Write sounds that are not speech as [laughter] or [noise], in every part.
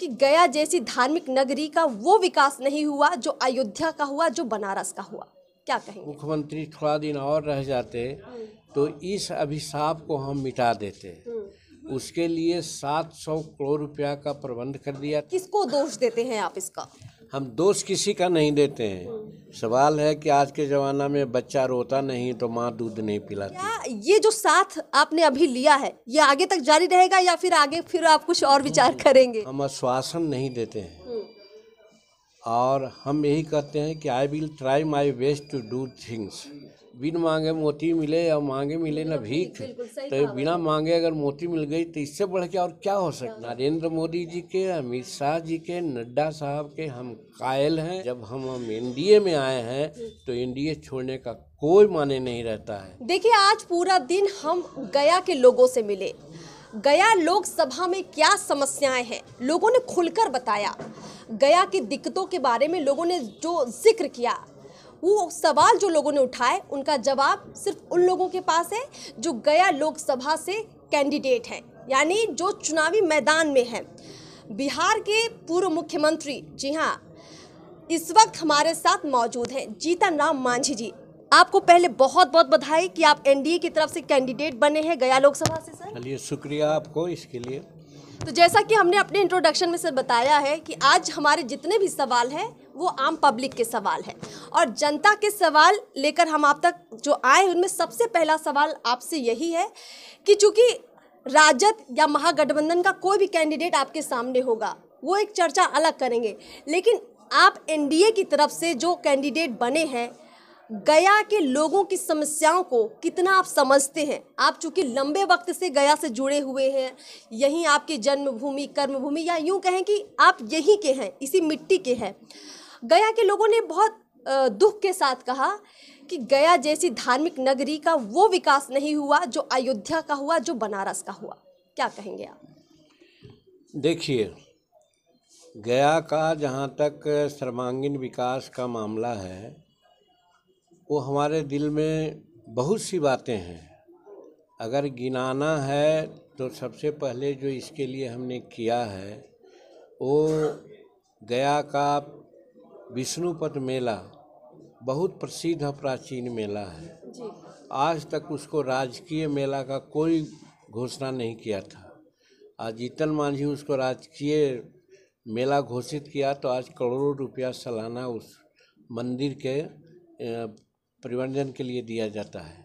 कि गया जैसी धार्मिक नगरी का वो विकास नहीं हुआ जो अयोध्या का हुआ जो बनारस का हुआ क्या कहेंगे मुख्यमंत्री थोड़ा दिन और रह जाते तो इस अभिशाप को हम मिटा देते उसके लिए 700 करोड़ रुपया का प्रबंध कर दिया किसको दोष देते हैं आप इसका हम दोष किसी का नहीं देते हैं सवाल है कि आज के ज़माना में बच्चा रोता नहीं तो माँ दूध नहीं पिलाती ये जो साथ आपने अभी लिया है ये आगे तक जारी रहेगा या फिर आगे फिर आप कुछ और विचार करेंगे हम आश्वासन नहीं देते हैं हम्म। और हम यही कहते हैं कि I will try my best to do things बिन मांगे मोती मिले या मांगे मिले ना भीख तो बिना मांगे अगर मोती मिल गई तो इससे बढ़ के और क्या हो सकता नरेंद्र मोदी जी के अमित शाह जी के नड्डा साहब के हम कायल हैं जब हम हम एनडीए में आए हैं तो एनडीए छोड़ने का कोई माने नहीं रहता है देखिए आज पूरा दिन हम गया के लोगों से मिले गया लोकसभा में क्या समस्याएं हैं लोगों ने खुलकर बताया गया की दिक्कतों के बारे में लोगों ने जो जिक्र किया वो सवाल जो लोगों ने उठाए उनका जवाब सिर्फ उन लोगों के पास है जो गया लोकसभा से कैंडिडेट हैं यानी जो चुनावी मैदान में हैं बिहार के पूर्व मुख्यमंत्री जी हाँ इस वक्त हमारे साथ मौजूद हैं जीतन राम मांझी जी आपको पहले बहुत बहुत बधाई कि आप एनडीए की तरफ से कैंडिडेट बने हैं गया लोकसभा से सर चलिए शुक्रिया आपको इसके लिए तो जैसा कि हमने अपने इंट्रोडक्शन में सर बताया है कि आज हमारे जितने भी सवाल हैं वो आम पब्लिक के सवाल हैं और जनता के सवाल लेकर हम आप तक जो आए उनमें सबसे पहला सवाल आपसे यही है कि चूँकि राजद या महागठबंधन का कोई भी कैंडिडेट आपके सामने होगा वो एक चर्चा अलग करेंगे लेकिन आप एनडीए की तरफ से जो कैंडिडेट बने हैं गया के लोगों की समस्याओं को कितना आप समझते हैं आप चूंकि लंबे वक्त से गया से जुड़े हुए हैं यहीं आपकी जन्मभूमि कर्मभूमि या यूं कहें कि आप यहीं के हैं इसी मिट्टी के हैं गया के लोगों ने बहुत दुख के साथ कहा कि गया जैसी धार्मिक नगरी का वो विकास नहीं हुआ जो अयोध्या का हुआ जो बनारस का हुआ क्या कहेंगे आप देखिए गया का जहाँ तक सर्वांगीण विकास का मामला है वो हमारे दिल में बहुत सी बातें हैं अगर गिनाना है तो सबसे पहले जो इसके लिए हमने किया है वो गया का विष्णुपद मेला बहुत प्रसिद्ध प्राचीन मेला है आज तक उसको राजकीय मेला का कोई घोषणा नहीं किया था आज जीतन मांझी उसको राजकीय मेला घोषित किया तो आज करोड़ों रुपया सालाना उस मंदिर के परिवर्जन के लिए दिया जाता है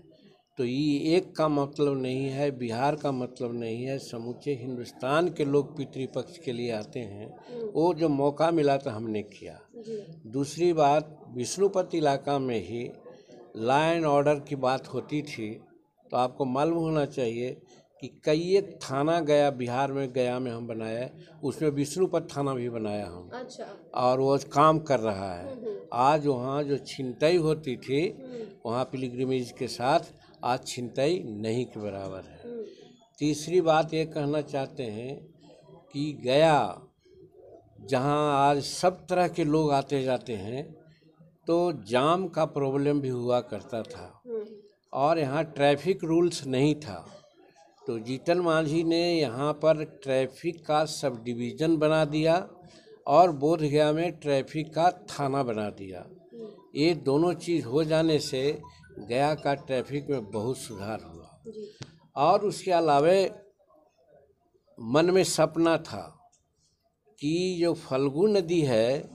तो ये एक का मतलब नहीं है बिहार का मतलब नहीं है समूचे हिंदुस्तान के लोग पितृपक्ष के लिए आते हैं वो जो मौका मिला तो हमने किया दूसरी बात विष्णुपत इलाका में ही लाइन एंड ऑर्डर की बात होती थी तो आपको मालूम होना चाहिए कि कई एक थाना गया बिहार में गया में हम बनाया उसमें विष्णुपद थाना भी बनाया हम अच्छा। और वो काम कर रहा है हम्म, हम्म। आज वहाँ जो छिंताई होती थी हम्म। वहाँ पिलग्रमेज के साथ आज छिंताई नहीं के बराबर है तीसरी बात ये कहना चाहते हैं कि गया जहाँ आज सब तरह के लोग आते जाते हैं तो जाम का प्रॉब्लम भी हुआ करता था और यहाँ ट्रैफिक रूल्स नहीं था तो जीतन मांझी ने यहाँ पर ट्रैफिक का सब डिवीज़न बना दिया और बोधगया में ट्रैफिक का थाना बना दिया ये दोनों चीज़ हो जाने से गया का ट्रैफिक में बहुत सुधार हुआ और उसके अलावे मन में सपना था कि जो फल्गु नदी है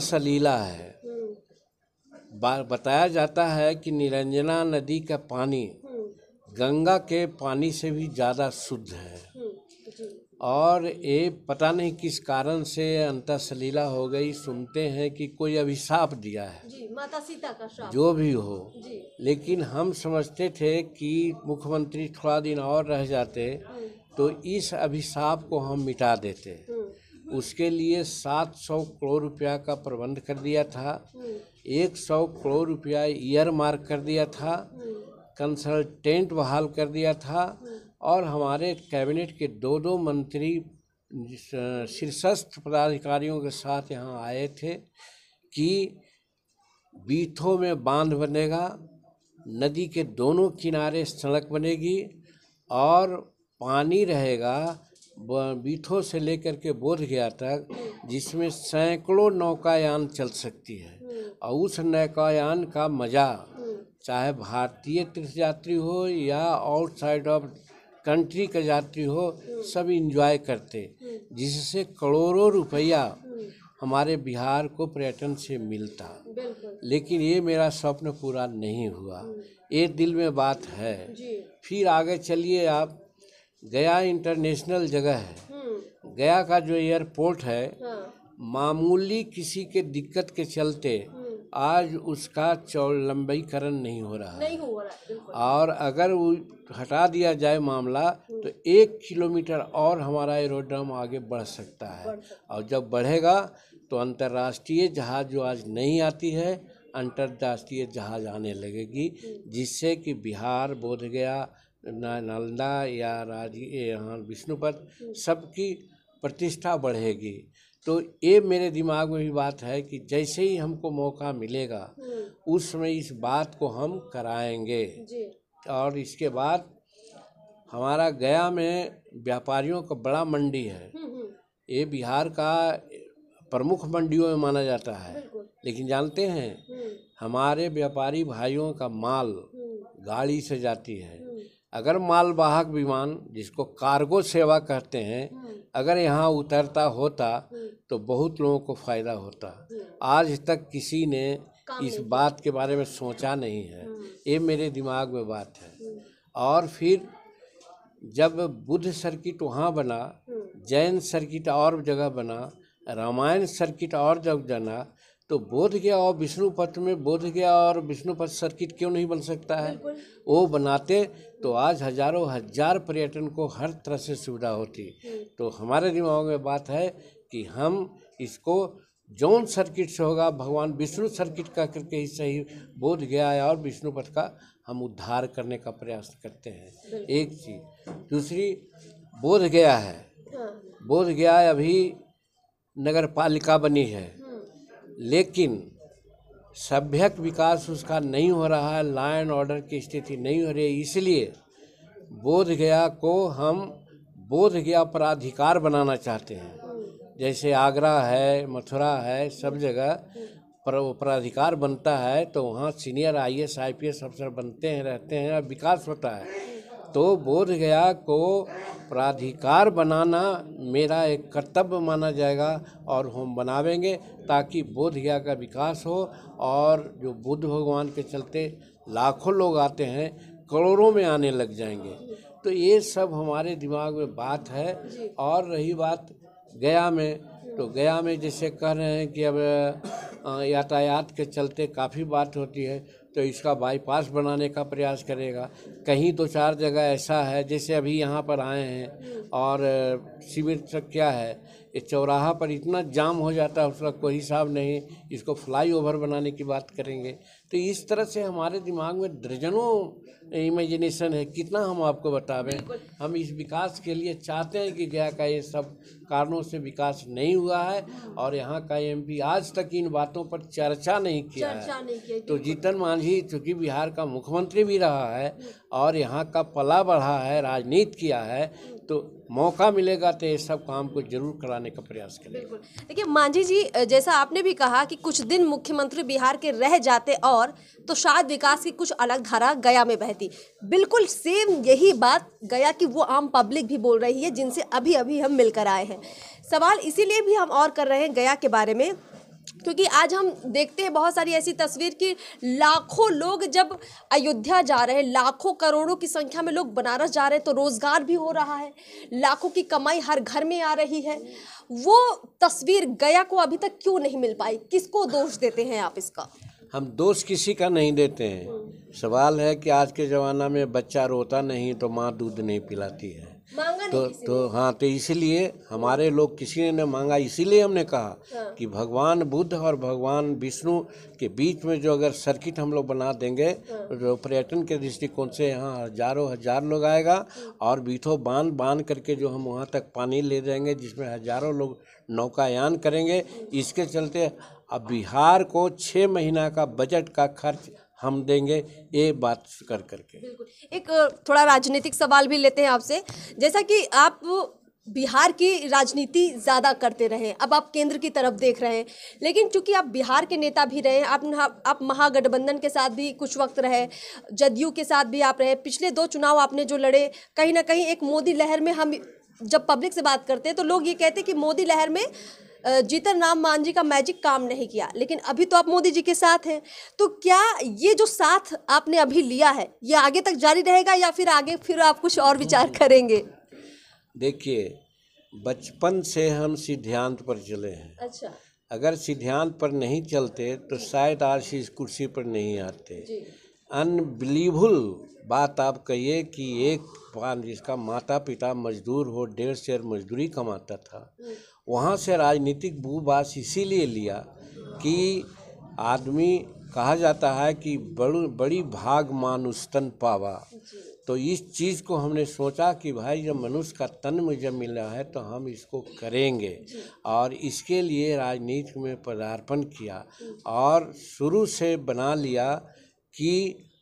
सलीला है हम्म। बताया जाता है कि निरंजना नदी का पानी गंगा के पानी से भी ज़्यादा शुद्ध है हम्म, और ये पता नहीं किस कारण से अंतर सलीला हो गई सुनते हैं कि कोई अभिशाप दिया है जी, माता सीता का श्राप जो भी हो जी। लेकिन हम समझते थे कि मुख्यमंत्री थोड़ा दिन और रह जाते हम्म। तो इस अभिशाप को हम मिटा देते हम्म। उसके लिए 700 करोड़ रुपया का प्रबंध कर दिया था 100 करोड़ रुपया ईयर मार्क कर दिया था कंसल्टेंट बहाल कर दिया था और हमारे कैबिनेट के दो दो मंत्री शीर्षस्थ पदाधिकारियों के साथ यहाँ आए थे कि बीथों में बांध बनेगा नदी के दोनों किनारे सड़क बनेगी और पानी रहेगा बीथों से लेकर के बोध गया तक जिसमें सैकड़ों नौकायान चल सकती है और उस नौकायान का मज़ा चाहे भारतीय तीर्थयात्री हो या आउटसाइड ऑफ कंट्री का यात्री हो सब इंजॉय करते जिससे करोड़ों रुपया हमारे बिहार को पर्यटन से मिलता लेकिन ये मेरा स्वप्न पूरा नहीं हुआ हम्म। ये दिल में बात है फिर आगे चलिए आप गया इंटरनेशनल जगह है हम्म। गया का जो एयरपोर्ट है हाँ। मामूली किसी के दिक्कत के चलते हम्म। आज उसका चौलंबईकरण नहीं हो रहा नहीं हो रहा और अगर वो हटा दिया जाए मामला हम्म। तो एक किलोमीटर और हमारा एरोड्रम आगे बढ़ सकता है और जब बढ़ेगा तो अंतर्राष्ट्रीय जहाज़ जो आज नहीं आती है अंतर्राष्ट्रीय जहाज़ आने लगेगी हम्म। जिससे कि बिहार बोधगया नालंदा या राज यहाँ विष्णुपद हम्म। सबकी प्रतिष्ठा बढ़ेगी तो ये मेरे दिमाग में भी बात है कि जैसे ही हमको मौका मिलेगा हम्म। उस समय इस बात को हम कराएंगे और इसके बाद हमारा गया में व्यापारियों का बड़ा मंडी है हम्म, हम्म। ये बिहार का प्रमुख मंडियों में माना जाता है लेकिन जानते हैं हमारे व्यापारी भाइयों का माल गाड़ी से जाती है अगर मालवाहक विमान जिसको कार्गो सेवा कहते हैं अगर यहाँ उतरता होता हम्म। तो बहुत लोगों को फ़ायदा होता हम्म। आज तक किसी ने इस बात के बारे में सोचा नहीं है हम्म। ये मेरे दिमाग में बात है और फिर जब बुद्ध सर्किट वहाँ बना जैन सर्किट और जगह बना रामायण सर्किट और जब जाना तो बोध गया और विष्णु पथ में बोध गया और विष्णु पथ सर्किट क्यों नहीं बन सकता है वो बनाते तो आज हजारों हजार पर्यटन को हर तरह से सुविधा होती हम्म। तो हमारे दिमाग में बात है कि हम इसको जौन सर्किट से होगा भगवान विष्णु सर्किट का करके ही सही बोध गया है और विष्णु पथ का हम उद्धार करने का प्रयास करते हैं एक चीज़ दूसरी बोध गया है हाँ। बोध गया अभी नगर पालिका बनी है लेकिन सभ्यक विकास उसका नहीं हो रहा है लॉ एंड ऑर्डर की स्थिति नहीं हो रही है इसलिए बोध गया को हम बोध गया पराधिकार बनाना चाहते हैं जैसे आगरा है मथुरा है सब जगह पर प्राधिकार बनता है तो वहाँ senior I S I P S अफसर बनते हैं रहते हैं और विकास होता है तो बोधगया को प्राधिकार बनाना मेरा एक कर्तव्य माना जाएगा और हम बनावेंगे ताकि बोधगया का विकास हो और जो बुद्ध भगवान के चलते लाखों लोग आते हैं करोड़ों में आने लग जाएंगे तो ये सब हमारे दिमाग में बात है और रही बात गया में तो गया में जैसे कह रहे हैं कि अब यातायात के चलते काफ़ी बात होती है तो इसका बाईपास बनाने का प्रयास करेगा कहीं दो तो चार जगह ऐसा है जैसे अभी यहाँ पर आए हैं और शिविर तक क्या है ये चौराहा पर इतना जाम हो जाता है उसका कोई हिसाब नहीं इसको फ्लाई ओवर बनाने की बात करेंगे तो इस तरह से हमारे दिमाग में दर्जनों इमेजिनेशन है कितना हम आपको बतावें हम इस विकास के लिए चाहते हैं कि गया का ये सब कारणों से विकास नहीं हुआ है और यहाँ का एमपी आज तक इन बातों पर चर्चा नहीं किया चर्चा है नहीं किया। तो जीतन मांझी चूँकि बिहार का मुख्यमंत्री भी रहा है और यहाँ का पला बढ़ा है राजनीति किया है तो मौका मिलेगा तो ये सब काम को जरूर कराने का प्रयास करें बिल्कुल देखिए मांझी जी जैसा आपने भी कहा कि कुछ दिन मुख्यमंत्री बिहार के रह जाते और तो शायद विकास की कुछ अलग धारा गया में बहती बिल्कुल सेम यही बात गया कि वो आम पब्लिक भी बोल रही है जिनसे अभी अभी हम मिलकर आए हैं सवाल इसीलिए भी हम और कर रहे हैं गया के बारे में क्योंकि आज हम देखते हैं बहुत सारी ऐसी तस्वीर कि लाखों लोग जब अयोध्या जा रहे हैं लाखों करोड़ों की संख्या में लोग बनारस जा रहे हैं तो रोज़गार भी हो रहा है लाखों की कमाई हर घर में आ रही है वो तस्वीर गया को अभी तक क्यों नहीं मिल पाई किसको दोष देते हैं आप इसका हम दोष किसी का नहीं देते हैं सवाल है कि आज के ज़माना में बच्चा रोता नहीं तो माँ दूध नहीं पिलाती है मांगा तो तो हाँ तो इसीलिए हमारे लोग किसी ने ना मांगा इसीलिए हमने कहा हाँ। कि भगवान बुद्ध और भगवान विष्णु के बीच में जो अगर सर्किट हम लोग बना देंगे हाँ। तो पर्यटन के दृष्टिकोण से यहाँ हजारों हजार लोग आएगा हाँ। और बीठों बांध बांध करके जो हम वहाँ तक पानी ले जाएंगे जिसमें हजारों लोग नौकायान करेंगे हाँ। इसके चलते अब बिहार को छः महीना का बजट का खर्च हम देंगे ये बात कर करके एक थोड़ा राजनीतिक सवाल भी लेते हैं आपसे जैसा कि आप बिहार की राजनीति ज़्यादा करते रहे अब आप केंद्र की तरफ देख रहे हैं लेकिन चूंकि आप बिहार के नेता भी रहे आप आप महागठबंधन के साथ भी कुछ वक्त रहे जदयू के साथ भी आप रहे पिछले दो चुनाव आपने जो लड़े कहीं ना कहीं एक मोदी लहर में हम जब पब्लिक से बात करते हैं तो लोग ये कहते हैं कि मोदी लहर में जीतन राम मान जी का मैजिक काम नहीं किया लेकिन अभी तो आप मोदी जी के साथ हैं तो क्या ये जो साथ आपने अभी लिया है ये आगे तक जारी रहेगा या फिर आगे फिर आप कुछ और विचार [laughs] करेंगे देखिए बचपन से हम सिद्धांत पर चले हैं अच्छा अगर सिद्धांत पर नहीं चलते तो शायद आज इस कुर्सी पर नहीं आते अनबिलीवल बात आप कहिए कि एक जिसका माता पिता मजदूर हो डेढ़ शेर मजदूरी कमाता था वहाँ से राजनीतिक भूभाष इसीलिए लिया कि आदमी कहा जाता है कि बड़ बड़ी भाग मानुस्तन पावा तो इस चीज़ को हमने सोचा कि भाई जब मनुष्य का तन में जब मिला है तो हम इसको करेंगे और इसके लिए राजनीति में पदार्पण किया और शुरू से बना लिया कि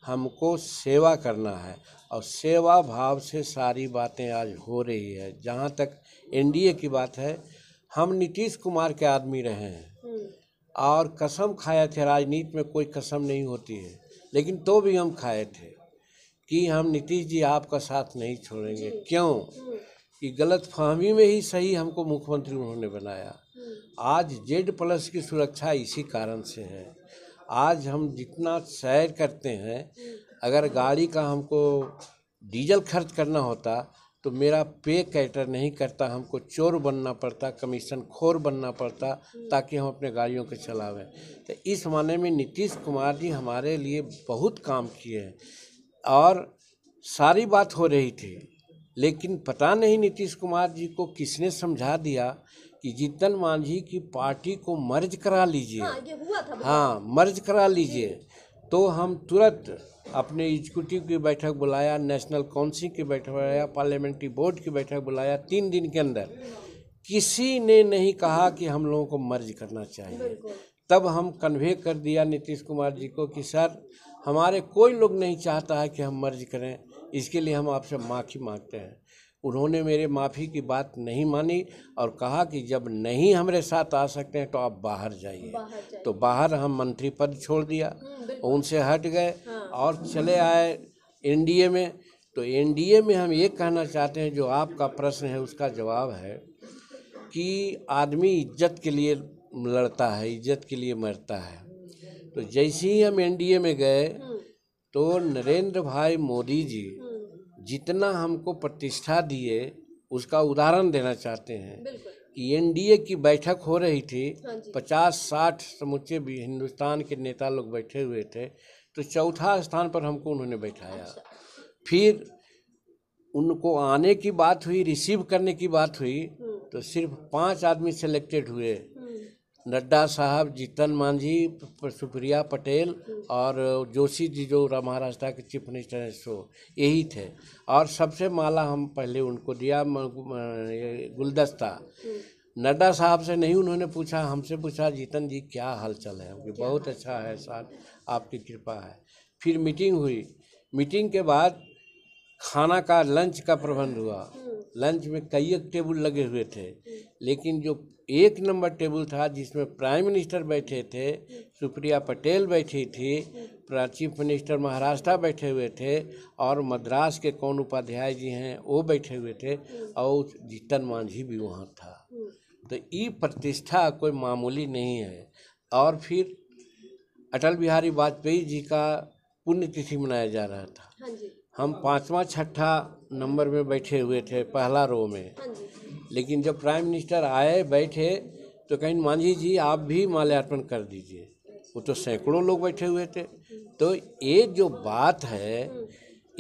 हमको सेवा करना है और सेवा भाव से सारी बातें आज हो रही है जहाँ तक एनडीए की बात है हम नीतीश कुमार के आदमी रहे हैं हम्म। और कसम खाए थे राजनीति में कोई कसम नहीं होती है लेकिन तो भी हम खाए थे कि हम नीतीश जी आपका साथ नहीं छोड़ेंगे क्यों हम्म। कि गलत फहमी में ही सही हमको मुख्यमंत्री उन्होंने बनाया हम्म। आज जेड प्लस की सुरक्षा इसी कारण से है आज हम जितना सैर करते हैं अगर गाड़ी का हमको डीजल खर्च करना होता तो मेरा पे कैटर नहीं करता हमको चोर बनना पड़ता कमीशन खोर बनना पड़ता ताकि हम अपने गाड़ियों के चलावें तो इस माने में नीतीश कुमार जी हमारे लिए बहुत काम किए हैं और सारी बात हो रही थी लेकिन पता नहीं नीतीश कुमार जी को किसने समझा दिया कि जीतन मांझी की पार्टी को मर्ज करा लीजिए हाँ, हाँ मर्ज करा लीजिए तो हम तुरंत अपने एग्जीक्यूटिव की बैठक बुलाया नेशनल काउंसिल की बैठक बुलाया पार्लियामेंट्री बोर्ड की बैठक बुलाया तीन दिन के अंदर किसी ने नहीं कहा कि हम लोगों को मर्ज करना चाहिए तब हम कन्वे कर दिया नीतीश कुमार जी को कि सर हमारे कोई लोग नहीं चाहता है कि हम मर्ज करें इसके लिए हम आपसे माफ़ी मांगते हैं उन्होंने मेरे माफ़ी की बात नहीं मानी और कहा कि जब नहीं हमारे साथ आ सकते हैं तो आप बाहर जाइए तो बाहर हम मंत्री पद छोड़ दिया हम्म, उनसे हट गए हाँ। और चले आए एनडीए में तो एनडीए में हम ये कहना चाहते हैं जो आपका प्रश्न है उसका जवाब है कि आदमी इज्जत के लिए लड़ता है इज्जत के लिए मरता है तो जैसे ही हम एनडीए में गए हम्म। तो नरेंद्र भाई मोदी जी जितना हमको प्रतिष्ठा दिए उसका उदाहरण देना चाहते हैं कि एनडीए की बैठक हो रही थी हाँ पचास साठ समूचे भी हिंदुस्तान के नेता लोग बैठे हुए थे तो चौथा स्थान पर हमको उन्होंने बैठाया अच्छा। फिर उनको आने की बात हुई रिसीव करने की बात हुई हम्म। तो सिर्फ पांच आदमी सेलेक्टेड हुए नड्डा साहब जीतन मांझी सुप्रिया पटेल और जोशी जी जो महाराष्ट्र के चीफ मिनिस्टर हैं सो यही थे और सबसे माला हम पहले उनको दिया गुलदस्ता नड्डा साहब से नहीं उन्होंने पूछा हमसे पूछा जीतन जी क्या हालचाल है क्योंकि बहुत अच्छा है साहब आपकी कृपा है फिर मीटिंग हुई मीटिंग के बाद खाना का लंच का प्रबंध हुआ हम्म। लंच में कई टेबल लगे हुए थे हम्म। लेकिन जो एक नंबर टेबल था जिसमें प्राइम मिनिस्टर बैठे थे सुप्रिया पटेल बैठी थी चीफ मिनिस्टर महाराष्ट्र बैठे हुए थे और मद्रास के कौन उपाध्याय जी हैं वो बैठे हुए थे और जीतन मांझी भी वहाँ था तो ये प्रतिष्ठा कोई मामूली नहीं है और फिर अटल बिहारी वाजपेयी जी का पुण्यतिथि मनाया जा रहा था हाँ हम पाँचवा छठा नंबर में बैठे हुए थे पहला रो में हाँ लेकिन जब प्राइम मिनिस्टर आए बैठे तो कहीं मांझी जी आप भी माल्यार्पण कर दीजिए वो तो सैकड़ों लोग बैठे हुए थे तो ये जो बात है हाँ।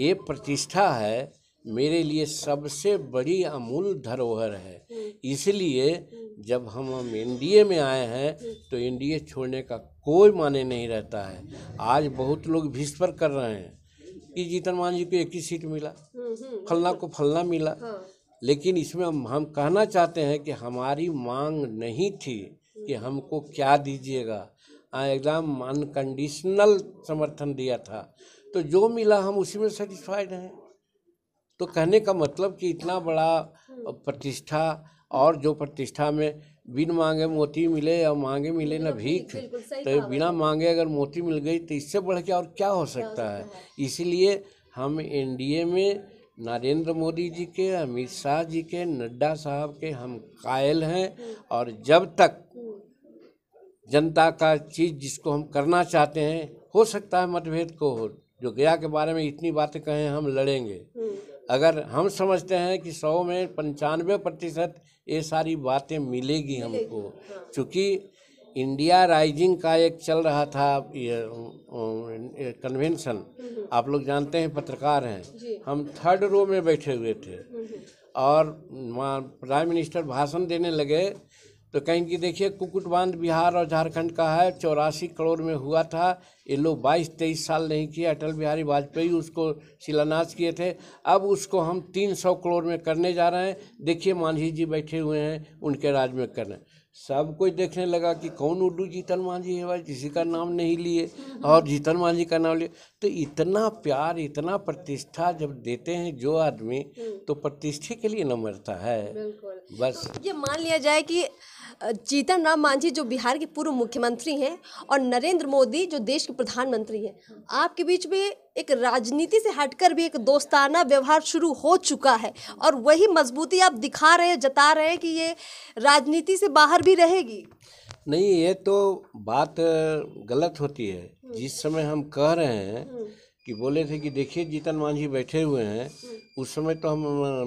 ये प्रतिष्ठा है मेरे लिए सबसे बड़ी अमूल धरोहर है हम्म। इसलिए हम्म। जब हम हम एनडीए में आए हैं हम्म। तो एनडीए छोड़ने का कोई माने नहीं रहता है आज बहुत लोग भीस्पर कर रहे हैं कि जीतन मान जी को एक ही सीट मिला फलना को फलना मिला हाँ। लेकिन इसमें हम हम कहना चाहते हैं कि हमारी मांग नहीं थी कि हमको क्या दीजिएगा हाँ, एकदम अनकंडीशनल समर्थन दिया था तो जो मिला हम उसी में सेटिस्फाइड हैं तो कहने का मतलब कि इतना बड़ा प्रतिष्ठा और जो प्रतिष्ठा में बिन मांगे मोती मिले और मांगे मिले ना भीख तो बिना मांगे अगर मोती मिल गई तो इससे बढ़ के और क्या हो सकता है इसीलिए हम एनडीए में नरेंद्र मोदी जी के अमित शाह जी के नड्डा साहब के हम कायल हैं और जब तक जनता का चीज़ जिसको हम करना चाहते हैं हो सकता है मतभेद को हो जो गया के बारे में इतनी बातें कहें हम लड़ेंगे हम्म। अगर हम समझते हैं कि सौ में पंचानवे प्रतिशत ये सारी बातें मिलेगी हमको हाँ। चूँकि इंडिया राइजिंग का एक चल रहा था ये कन्वेंशन आप लोग जानते हैं पत्रकार हैं हम थर्ड रो में बैठे हुए थे और प्राइम मिनिस्टर भाषण देने लगे तो कहें कि देखिए कुकुट बांध बिहार और झारखंड का है चौरासी करोड़ में हुआ था ये लोग बाईस तेईस साल नहीं किए अटल बिहारी वाजपेयी उसको शिलान्यास किए थे अब उसको हम तीन सौ करोड़ में करने जा रहे हैं देखिए मांझी जी बैठे हुए हैं उनके राज में कर सब कोई देखने लगा कि कौन उर्दू जीतन मांझी है भाई किसी का नाम नहीं लिए और जीतन मांझी का नाम लिए तो इतना प्यार इतना प्रतिष्ठा जब देते हैं जो आदमी हम्म। तो प्रतिष्ठा के लिए न मरता है बस ये मान लिया जाए कि जीतन राम मांझी जो बिहार के पूर्व मुख्यमंत्री हैं और नरेंद्र मोदी जो देश के प्रधानमंत्री हैं आपके बीच में एक राजनीति से हटकर भी एक दोस्ताना व्यवहार शुरू हो चुका है और वही मजबूती आप दिखा रहे हैं जता रहे हैं कि ये राजनीति से बाहर भी रहेगी नहीं ये तो बात गलत होती है हम्म। जिस समय हम कह रहे हैं हम्म। कि बोले थे कि देखिए जीतन मांझी बैठे हुए हैं हम्म। उस समय तो हम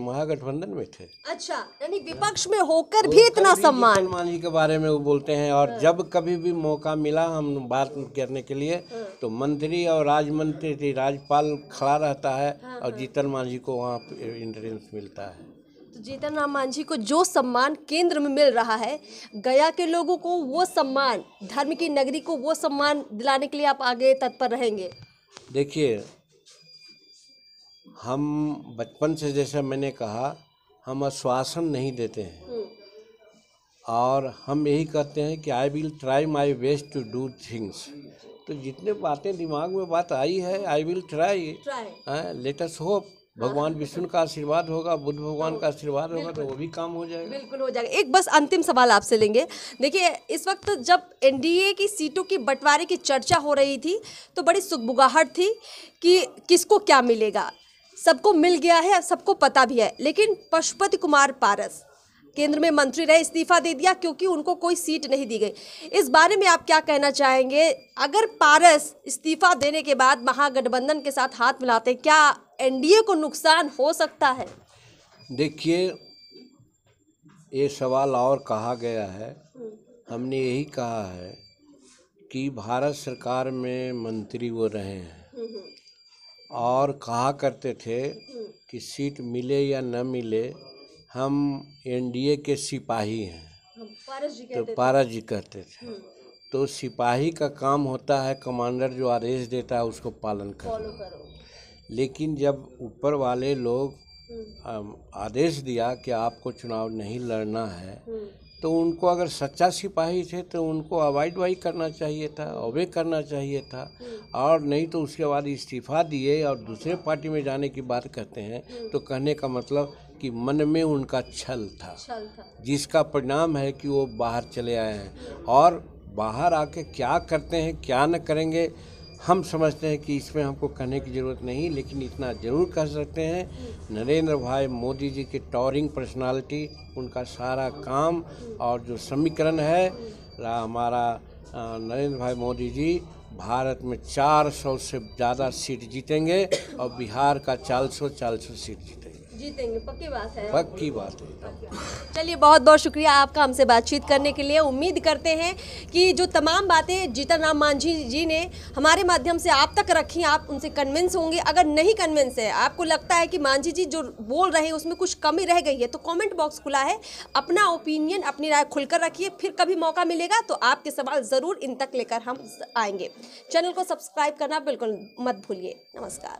महागठबंधन में थे अच्छा यानी विपक्ष में होकर भी तो इतना सम्मान हनुमान जी के बारे में वो बोलते हैं और हाँ। जब कभी भी मौका मिला हम बात करने के लिए हाँ। तो मंत्री और राजमंत्री राज्यपाल खड़ा रहता है हाँ, और जीतन मांझी को वहाँ इंटरेंस मिलता है तो जीतन राम मांझी को जो सम्मान केंद्र में मिल रहा है गया के लोगों को वो सम्मान धर्म की नगरी को वो सम्मान दिलाने के लिए आप आगे तत्पर रहेंगे देखिए हम बचपन से जैसे मैंने कहा हम आश्वासन नहीं देते हैं हम्म। और हम यही कहते हैं कि I will try my best to do things तो जितने बातें दिमाग में बात आई है I will try let's hope भगवान विष्णु का आशीर्वाद होगा बुद्ध भगवान का आशीर्वाद होगा तो वो भी काम हो जाएगा बिल्कुल हो जाएगा एक बस अंतिम सवाल आपसे लेंगे देखिए इस वक्त जब एनडीए की सीटों की बंटवारे की चर्चा हो रही थी तो बड़ी सुखबुगाहट थी कि किसको क्या मिलेगा सबको मिल गया है सबको पता भी है लेकिन पशुपति कुमार पारस केंद्र में मंत्री रहे इस्तीफा दे दिया क्योंकि उनको कोई सीट नहीं दी गई इस बारे में आप क्या कहना चाहेंगे अगर पारस इस्तीफा देने के बाद महागठबंधन के साथ हाथ मिलाते क्या एनडीए को नुकसान हो सकता है देखिए ये सवाल और कहा गया है हमने यही कहा है कि भारत सरकार में मंत्री वो रहे हैं हम्म, हम्म। और कहा करते थे कि सीट मिले या न मिले हम एनडीए के सिपाही हैं तो पारा जी कहते थे हम्म। तो सिपाही का काम होता है कमांडर जो आदेश देता है उसको पालन करो लेकिन जब ऊपर वाले लोग हम्म। आदेश दिया कि आपको चुनाव नहीं लड़ना है हम्म। तो उनको अगर सच्चा सिपाही थे तो उनको अवॉइड वाई करना चाहिए था अवे करना चाहिए था हम्म। और नहीं तो उसके बाद इस्तीफा दिए और दूसरे पार्टी में जाने की बात करते हैं हम्म। तो कहने का मतलब कि मन में उनका छल था, था। जिसका परिणाम है कि वो बाहर चले आए हैं और बाहर आके क्या करते हैं क्या न करेंगे हम समझते हैं कि इसमें हमको कहने की ज़रूरत नहीं लेकिन इतना ज़रूर कह सकते हैं नरेंद्र भाई मोदी जी की टॉरिंग पर्सनालिटी उनका सारा काम और जो समीकरण है हमारा नरेंद्र भाई मोदी जी भारत में 400 से ज़्यादा सीट जीतेंगे और बिहार का 400 400 सीट जीतेंगे जीतेंगे पक्की बात है पक्की बात है चलिए बहुत बहुत शुक्रिया आपका हमसे बातचीत करने के लिए उम्मीद करते हैं कि जो तमाम बातें जीतन राम मांझी जी ने हमारे माध्यम से आप तक रखी आप उनसे कन्विंस होंगे अगर नहीं कन्विंस है आपको लगता है कि मांझी जी जो बोल रहे हैं उसमें कुछ कमी रह गई है तो कॉमेंट बॉक्स खुला है अपना ओपिनियन अपनी राय खुलकर रखिए फिर कभी मौका मिलेगा तो आपके सवाल ज़रूर इन तक लेकर हम आएंगे चैनल को सब्सक्राइब करना बिल्कुल मत भूलिए नमस्कार